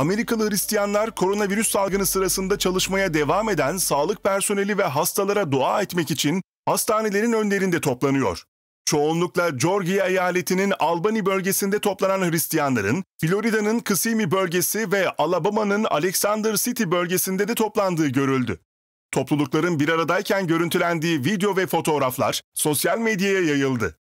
Amerikalı Hristiyanlar koronavirüs salgını sırasında çalışmaya devam eden sağlık personeli ve hastalara dua etmek için hastanelerin önlerinde toplanıyor. Çoğunlukla Georgia eyaletinin Albany bölgesinde toplanan Hristiyanların, Florida'nın Kissimmee bölgesi ve Alabama'nın Alexander City bölgesinde de toplandığı görüldü. Toplulukların bir aradayken görüntülendiği video ve fotoğraflar sosyal medyaya yayıldı.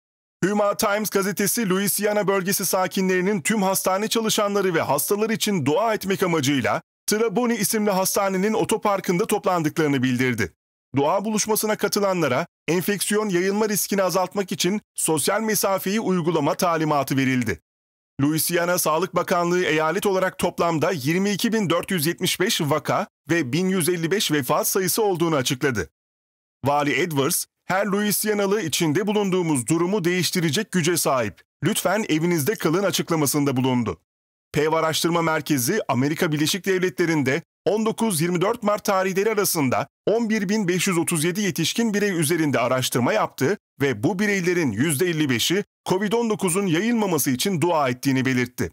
Huma Times gazetesi Louisiana bölgesi sakinlerinin tüm hastane çalışanları ve hastalar için dua etmek amacıyla Traboni isimli hastanenin otoparkında toplandıklarını bildirdi. Dua buluşmasına katılanlara enfeksiyon yayılma riskini azaltmak için sosyal mesafeyi uygulama talimatı verildi. Louisiana Sağlık Bakanlığı eyalet olarak toplamda 22.475 vaka ve 1155 vefat sayısı olduğunu açıkladı. Vali Edwards, her Louisianalı içinde bulunduğumuz durumu değiştirecek güce sahip. Lütfen evinizde kalın açıklamasında bulundu. PEV Araştırma Merkezi Amerika Birleşik Devletleri'nde 19-24 Mart tarihleri arasında 11.537 yetişkin birey üzerinde araştırma yaptı ve bu bireylerin %55'i COVID-19'un yayılmaması için dua ettiğini belirtti.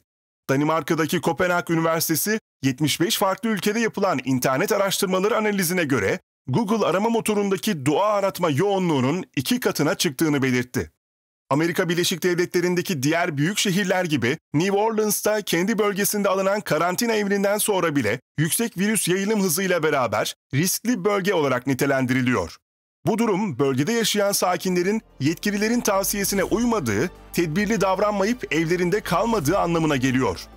Danimarka'daki Kopenhag Üniversitesi 75 farklı ülkede yapılan internet araştırmaları analizine göre Google arama motorundaki dua aratma yoğunluğunun iki katına çıktığını belirtti. Amerika Birleşik Devletleri'ndeki diğer büyük şehirler gibi New Orleans'ta kendi bölgesinde alınan karantina emrinden sonra bile yüksek virüs yayılım hızıyla beraber riskli bölge olarak nitelendiriliyor. Bu durum bölgede yaşayan sakinlerin yetkililerin tavsiyesine uymadığı, tedbirli davranmayıp evlerinde kalmadığı anlamına geliyor.